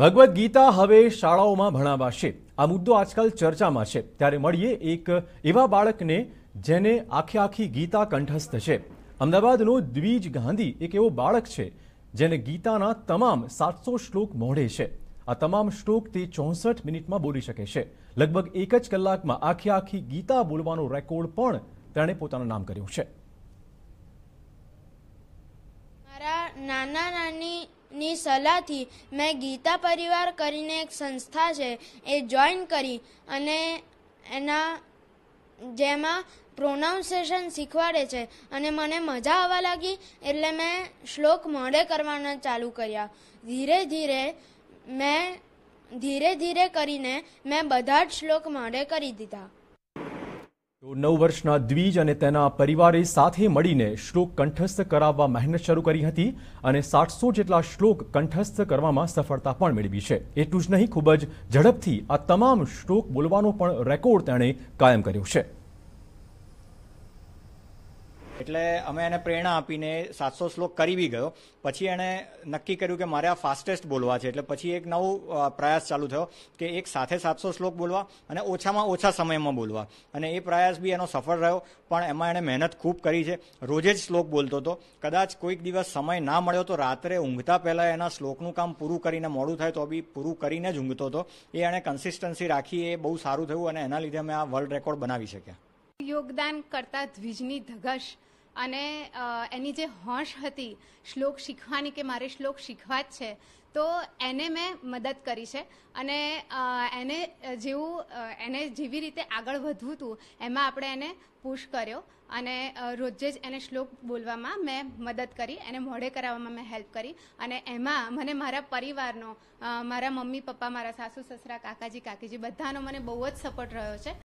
ભગવદ્ ગીતા હવે શાળાઓમાં ભણાવાશે આ મુદ્દો આજકાલ ચર્ચામાં છે ત્યારે મળીએ એક એવા બાળકને જેને આખી આખી ગીતા કંઠસ્થ છે અમદાવાદનો દ્વિજ ગાંધી એક એવો બાળક છે જેને ગીતાના તમામ સાતસો શ્લોક મોઢે છે આ તમામ શ્લોક તે ચોસઠ મિનિટમાં બોલી શકે છે લગભગ એક જ કલાકમાં આખી આખી ગીતા બોલવાનો રેકોર્ડ પણ તેણે પોતાનું નામ કર્યું છે મારા નાના ની સલાહથી મેં ગીતા પરિવાર કરીને એક સંસ્થા છે એ જોઈન કરી અને એના જેમાં પ્રોનાઉન્સેશન શીખવાડે છે અને મને મજા આવવા લાગી એટલે મેં શ્લોક મોડે કરવાના ચાલુ કર્યા ધીરે ધીરે મેં ધીરે ધીરે કરીને મેં બધા જ શ્લોક મોડે કરી દીધા તો નવ વર્ષના દ્વિજ અને તેના પરિવારે સાથે મળીને શ્લોક કંઠસ્થ કરાવવા મહેનત શરૂ કરી હતી અને સાતસો જેટલા શ્લોક કંઠસ્થ કરવામાં સફળતા પણ મેળવી છે એટલું જ નહીં ખૂબ જ ઝડપથી આ તમામ શ્લોક બોલવાનો પણ રેકોર્ડ તેણે કાયમ કર્યો છે એટલે અમે એને પ્રેરણા આપીને સાતસો શ્લોક કરી બી ગયો પછી એણે નક્કી કર્યું કે મારે આ ફાસ્ટેસ્ટ બોલવા છે એટલે પછી એક નવો પ્રયાસ ચાલુ થયો કે એક સાથે સાતસો શ્લોક બોલવા અને ઓછામાં ઓછા સમયમાં બોલવા અને એ પ્રયાસ બી એનો સફળ રહ્યો પણ એમાં એણે મહેનત ખૂબ કરી છે રોજે જ શ્લોક બોલતો હતો કદાચ કોઈક દિવસ સમય ના મળ્યો તો રાત્રે ઊંઘતા પહેલાં એના શ્લોકનું કામ પૂરું કરીને મોડું થાય તો બી પૂરું કરીને જ ઊંઘતો હતો એ એણે કન્સિસ્ટન્સી રાખી એ બહુ સારું થયું અને એના લીધે અમે આ વર્લ્ડ રેકોર્ડ બનાવી શક્યા યોગદાન કરતા દ્વિજની ધગશ અને એની જે હોંશ હતી શ્લોક શીખવાની કે મારે શ્લોક શીખવા જ છે તો એને મેં મદદ કરી છે અને એને જેવું એને જેવી રીતે આગળ વધવું હતું એમાં આપણે એને પુશ કર્યો અને રોજે જ એને શ્લોક બોલવામાં મેં મદદ કરી એને મોઢે કરાવવામાં મેં હેલ્પ કરી અને એમાં મને મારા પરિવારનો મારા મમ્મી પપ્પા મારા સાસુ સસરા કાકાજી કાકીજી બધાનો મને બહુ જ સપોર્ટ રહ્યો છે